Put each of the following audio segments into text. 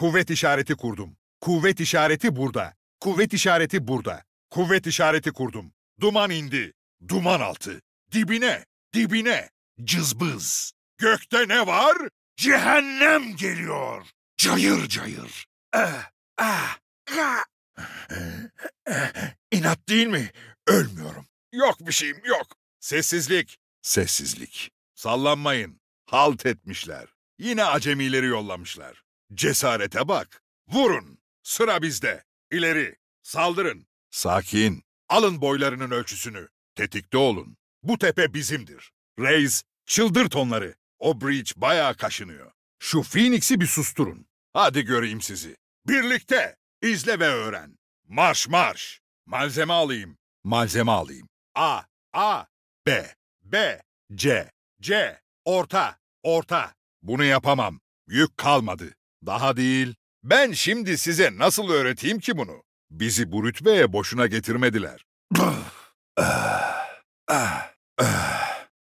Kuvvet işareti kurdum. Kuvvet işareti burada. Kuvvet işareti burada. Kuvvet işareti kurdum. Duman indi. Duman altı. Dibine, dibine. Cızbız. Gökte ne var? Cehennem geliyor. Cayır cayır. Eh, ah, ah. Eh, eh, eh, eh. İnat değil mi? Ölmüyorum. Yok bir şeyim yok. Sessizlik. Sessizlik. Sallanmayın. Halt etmişler. Yine acemileri yollamışlar. Cesarete bak. Vurun. Sıra bizde. İleri. Saldırın. Sakin. Alın boylarının ölçüsünü. Tetikte olun. Bu tepe bizimdir. Reis, çıldırt onları. O breach bayağı kaşınıyor. Şu Phoenix'i bir susturun. Hadi göreyim sizi. Birlikte. İzle ve öğren. Marş marş. Malzeme alayım. Malzeme alayım. A, A, B, B, C, C. Orta, orta. Bunu yapamam. Yük kalmadı. Daha değil. Ben şimdi size nasıl öğreteyim ki bunu? Bizi bu rütbeye boşuna getirmediler.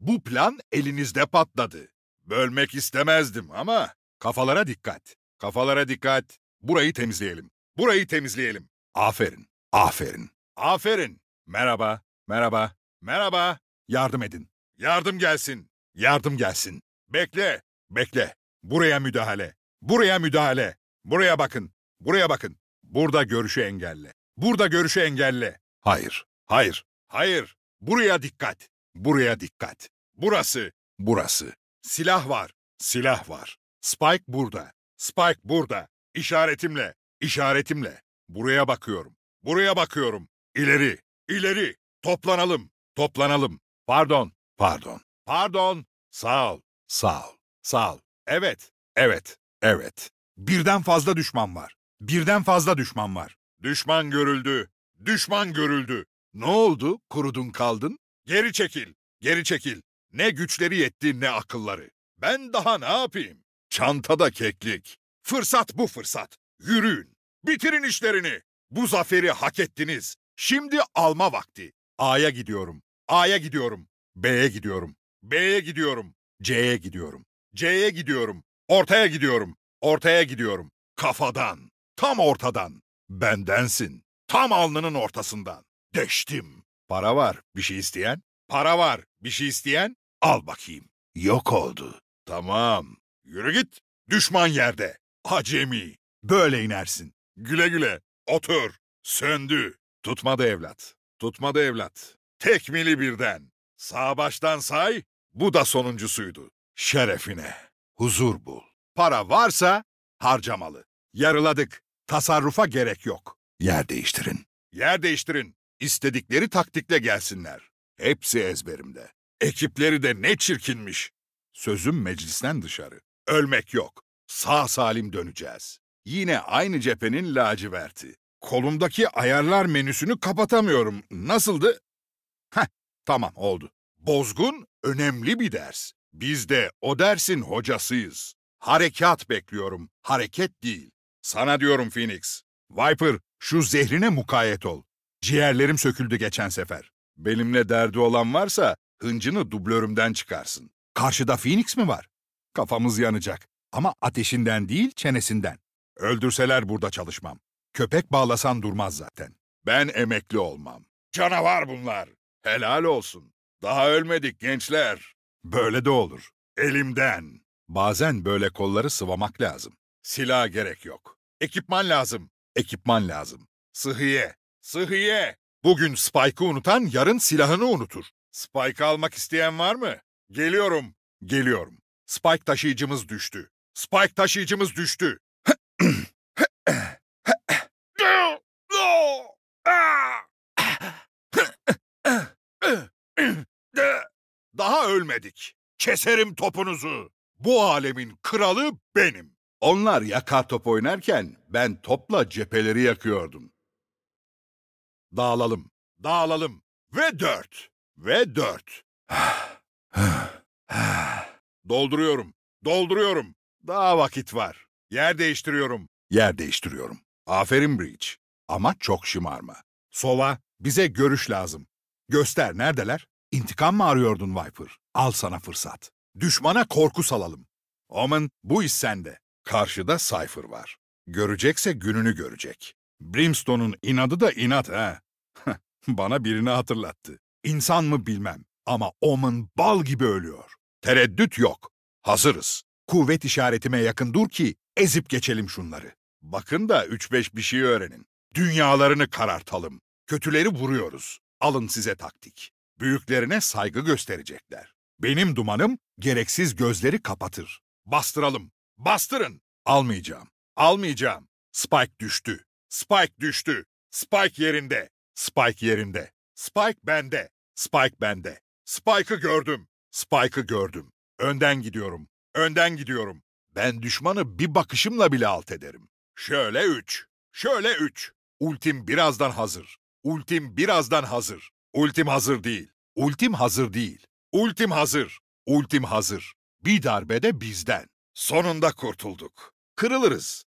bu plan elinizde patladı. Bölmek istemezdim ama kafalara dikkat. Kafalara dikkat. Burayı temizleyelim. Burayı temizleyelim. Aferin. Aferin. Aferin. Merhaba. Merhaba. Merhaba. Yardım edin. Yardım gelsin. Yardım gelsin. Bekle. Bekle. Buraya müdahale. Buraya müdahale. Buraya bakın. Buraya bakın. Burada görüşü engelle. Burada görüşü engelle. Hayır. Hayır. Hayır. Buraya dikkat. Buraya dikkat. Burası. Burası. Silah var. Silah var. Spike burada. Spike burada. İşaretimle. İşaretimle. Buraya bakıyorum. Buraya bakıyorum. İleri. İleri. Toplanalım. Toplanalım. Pardon. Pardon. Pardon. Sağ ol. Sağ ol. Sağ ol. Evet. Evet. Evet. Birden fazla düşman var. Birden fazla düşman var. Düşman görüldü. Düşman görüldü. Ne oldu? Kurudun kaldın? Geri çekil. Geri çekil. Ne güçleri yetti ne akılları. Ben daha ne yapayım? Çantada keklik. Fırsat bu fırsat. Yürüyün. Bitirin işlerini. Bu zaferi hak ettiniz. Şimdi alma vakti. A'ya gidiyorum. A'ya gidiyorum. B'ye gidiyorum. B'ye gidiyorum. C'ye gidiyorum. C'ye gidiyorum. Ortaya gidiyorum. Ortaya gidiyorum. Kafadan. Tam ortadan. Bendensin. Tam alnının ortasından. Deştim. Para var. Bir şey isteyen? Para var. Bir şey isteyen? Al bakayım. Yok oldu. Tamam. Yürü git. Düşman yerde. Acemi. Böyle inersin. Güle güle. Otur. Söndü. Tutmadı evlat. Tutmadı evlat. Tekmili birden. Sağ baştan say. Bu da sonuncusuydu. Şerefine. Huzur bul. Para varsa harcamalı. Yarıladık. Tasarrufa gerek yok. Yer değiştirin. Yer değiştirin. İstedikleri taktikle gelsinler. Hepsi ezberimde. Ekipleri de ne çirkinmiş. Sözüm meclisten dışarı. Ölmek yok. Sağ salim döneceğiz. Yine aynı cephenin laciverti. Kolumdaki ayarlar menüsünü kapatamıyorum. Nasıldı? Heh, tamam oldu. Bozgun önemli bir ders. Biz de o dersin hocasıyız. Harekat bekliyorum, hareket değil. Sana diyorum Phoenix. Viper, şu zehrine mukayet ol. Ciğerlerim söküldü geçen sefer. Benimle derdi olan varsa hıncını dublörümden çıkarsın. Karşıda Phoenix mi var? Kafamız yanacak. Ama ateşinden değil, çenesinden. Öldürseler burada çalışmam. Köpek bağlasan durmaz zaten. Ben emekli olmam. Canavar bunlar. Helal olsun. Daha ölmedik gençler. Böyle de olur. Elimden. Bazen böyle kolları sıvamak lazım. Silah gerek yok. Ekipman lazım. Ekipman lazım. Sıhhiye. Sıhhiye. Bugün Spike'ı unutan yarın silahını unutur. Spike almak isteyen var mı? Geliyorum. Geliyorum. Spike taşıyıcımız düştü. Spike taşıyıcımız düştü. Daha ölmedik. Keserim topunuzu. Bu alemin kralı benim. Onlar yaka top oynarken ben topla cepheleri yakıyordum. Dağılalım, dağılalım. Ve dört, ve dört. dolduruyorum, dolduruyorum. Daha vakit var. Yer değiştiriyorum, yer değiştiriyorum. Aferin Breach. Ama çok şımarma. Sola, bize görüş lazım. Göster, neredeler? İntikam mı arıyordun Viper? Al sana fırsat. Düşmana korku salalım. Omen bu iş sende. Karşıda Cypher var. Görecekse gününü görecek. Brimstone'un inadı da inat ha. Bana birini hatırlattı. İnsan mı bilmem ama Omen bal gibi ölüyor. Tereddüt yok. Hazırız. Kuvvet işaretime yakın dur ki ezip geçelim şunları. Bakın da üç beş bir şey öğrenin. Dünyalarını karartalım. Kötüleri vuruyoruz. Alın size taktik. Büyüklerine saygı gösterecekler. Benim dumanım gereksiz gözleri kapatır. Bastıralım. Bastırın. Almayacağım. Almayacağım. Spike düştü. Spike düştü. Spike yerinde. Spike yerinde. Spike bende. Spike bende. Spike'ı gördüm. Spike'ı gördüm. Önden gidiyorum. Önden gidiyorum. Ben düşmanı bir bakışımla bile alt ederim. Şöyle üç. Şöyle üç. Ultim birazdan hazır. Ultim birazdan hazır. Ultim hazır değil. Ultim hazır değil. Ultim hazır. Ultim hazır. Bir darbede bizden. Sonunda kurtulduk. Kırılırız.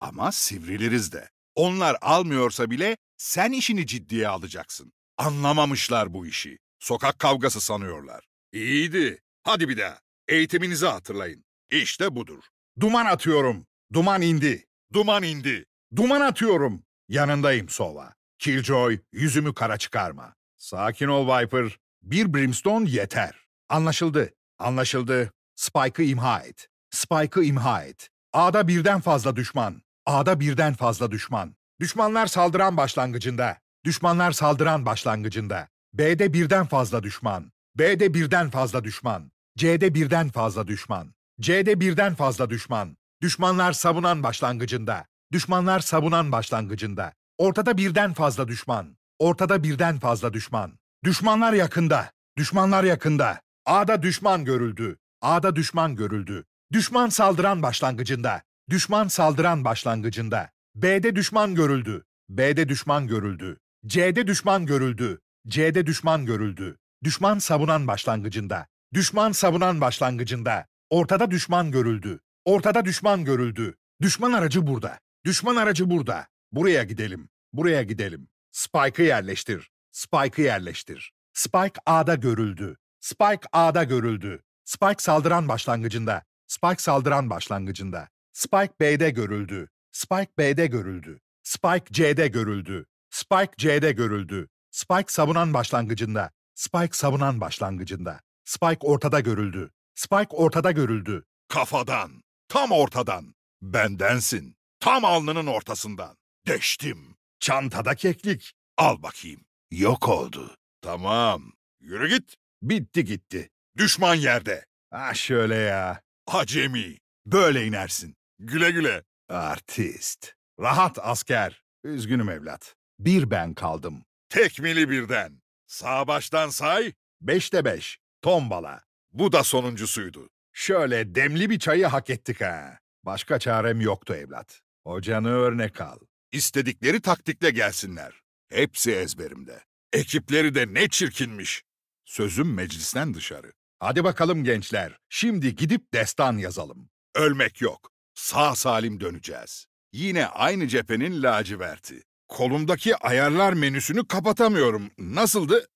Ama sivriliriz de. Onlar almıyorsa bile sen işini ciddiye alacaksın. Anlamamışlar bu işi. Sokak kavgası sanıyorlar. İyiydi. Hadi bir daha. Eğitiminizi hatırlayın. İşte budur. Duman atıyorum. Duman indi. Duman indi. Duman atıyorum. Yanındayım Sova. Killjoy, yüzümü kara çıkarma. Sakin ol Viper. Bir brimstone yeter. Anlaşıldı. Anlaşıldı. Spike'ı imha et. Spike'ı imha et. A'da birden fazla düşman. A'da birden fazla düşman. Düşmanlar saldıran başlangıcında. Düşmanlar saldıran başlangıcında. B'de birden fazla düşman. B'de birden fazla düşman. C'de birden fazla düşman. C'de birden fazla düşman. Düşmanlar savunan başlangıcında. Düşmanlar savunan başlangıcında. Ortada birden fazla düşman. Ortada birden fazla düşman. Düşmanlar yakında. Düşmanlar yakında. A'da düşman görüldü. A'da düşman görüldü. Düşman saldıran başlangıcında. Düşman saldıran başlangıcında. B'de düşman görüldü. B'de düşman görüldü. C'de düşman görüldü. C'de düşman görüldü. Düşman savunan başlangıcında. Düşman savunan başlangıcında. Ortada düşman görüldü. Ortada düşman görüldü. Düşman aracı burada. Düşman aracı burada. Buraya gidelim. Buraya gidelim. Spike'ı yerleştir. Spike'ı yerleştir. Spike A'da görüldü. Spike A'da görüldü. Spike saldıran başlangıcında. Spike saldıran başlangıcında. Spike B'de görüldü. Spike B'de görüldü. Spike C'de görüldü. Spike C'de görüldü. Spike savunan başlangıcında. Spike savunan başlangıcında. Spike ortada görüldü. Spike ortada görüldü. Kafadan. Tam ortadan. Bendensin. Tam alnının ortasından. Deştim. Çantada keklik. Al bakayım. Yok oldu. Tamam. Yürü git. Bitti gitti. Düşman yerde. Ah şöyle ya. Acemi. Böyle inersin. Güle güle. Artist. Rahat asker. Üzgünüm evlat. Bir ben kaldım. Tekmili birden. Sağ baştan say. Beşte beş. Tombala. Bu da sonuncusuydu. Şöyle demli bir çayı hak ettik ha. Başka çarem yoktu evlat. Hocanı örnek al. İstedikleri taktikle gelsinler. Hepsi ezberimde. Ekipleri de ne çirkinmiş. Sözüm meclisten dışarı. Hadi bakalım gençler, şimdi gidip destan yazalım. Ölmek yok, sağ salim döneceğiz. Yine aynı cephenin laciverti. Kolumdaki ayarlar menüsünü kapatamıyorum. Nasıldı?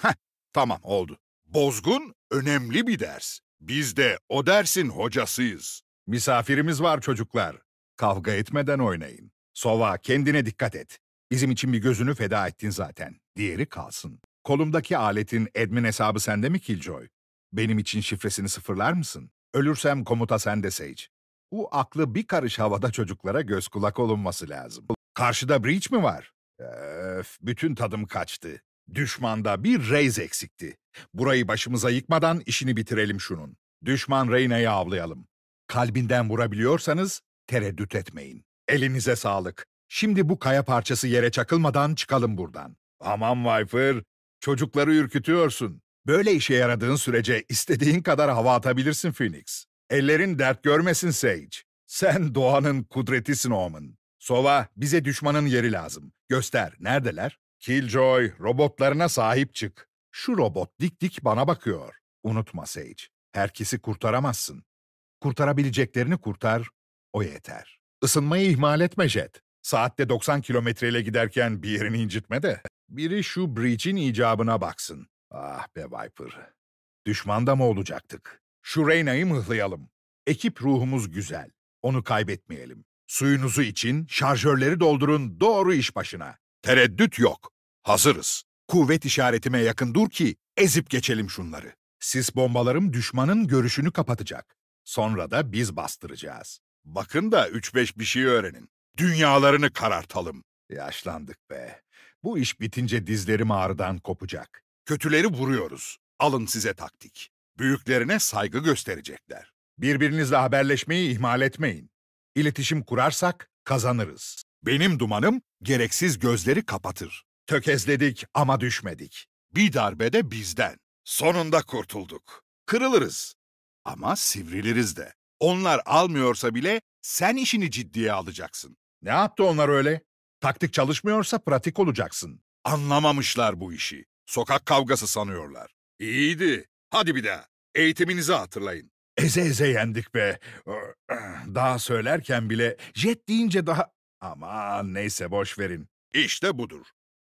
Heh, tamam oldu. Bozgun önemli bir ders. Biz de o dersin hocasıyız. Misafirimiz var çocuklar. Kavga etmeden oynayın. Sova kendine dikkat et. Bizim için bir gözünü feda ettin zaten. Diğeri kalsın. Kolumdaki aletin admin hesabı sende mi Killjoy? Benim için şifresini sıfırlar mısın? Ölürsem komuta sende Sage. Bu aklı bir karış havada çocuklara göz kulak olunması lazım. Karşıda breach mi var? Öf, bütün tadım kaçtı. Düşmanda bir reis eksikti. Burayı başımıza yıkmadan işini bitirelim şunun. Düşman Reyna'yı avlayalım. Kalbinden vurabiliyorsanız tereddüt etmeyin. Elinize sağlık. Şimdi bu kaya parçası yere çakılmadan çıkalım buradan. Aman Viper, Çocukları ürkütüyorsun. Böyle işe yaradığın sürece istediğin kadar hava atabilirsin Phoenix. Ellerin dert görmesin Sage. Sen doğanın kudretisin Omen. Sova, bize düşmanın yeri lazım. Göster, neredeler? Killjoy, robotlarına sahip çık. Şu robot dik dik bana bakıyor. Unutma Sage, herkesi kurtaramazsın. Kurtarabileceklerini kurtar, o yeter. Isınmayı ihmal etme Jet. Saatte 90 kilometreyle giderken bir yerini incitme de. Biri şu Breach'in icabına baksın. Ah be Viper. Düşmanda mı olacaktık? Şu Reyna'yı mıhlayalım. Ekip ruhumuz güzel. Onu kaybetmeyelim. Suyunuzu için, şarjörleri doldurun, doğru iş başına. Tereddüt yok. Hazırız. Kuvvet işaretime yakın dur ki ezip geçelim şunları. Sis bombalarım düşmanın görüşünü kapatacak. Sonra da biz bastıracağız. Bakın da 3-5 bir şey öğrenin. Dünyalarını karartalım. Yaşlandık be. Bu iş bitince dizlerim ağrıdan kopacak. Kötüleri vuruyoruz. Alın size taktik. Büyüklerine saygı gösterecekler. Birbirinizle haberleşmeyi ihmal etmeyin. İletişim kurarsak kazanırız. Benim dumanım gereksiz gözleri kapatır. Tökezledik ama düşmedik. Bir darbede bizden. Sonunda kurtulduk. Kırılırız. Ama sivriliriz de. Onlar almıyorsa bile sen işini ciddiye alacaksın. Ne yaptı onlar öyle? Taktik çalışmıyorsa pratik olacaksın. Anlamamışlar bu işi. Sokak kavgası sanıyorlar. İyiydi. Hadi bir daha. Eğitiminizi hatırlayın. Eze eze yendik be. Daha söylerken bile jet deyince daha... Aman neyse boş verin. İşte budur.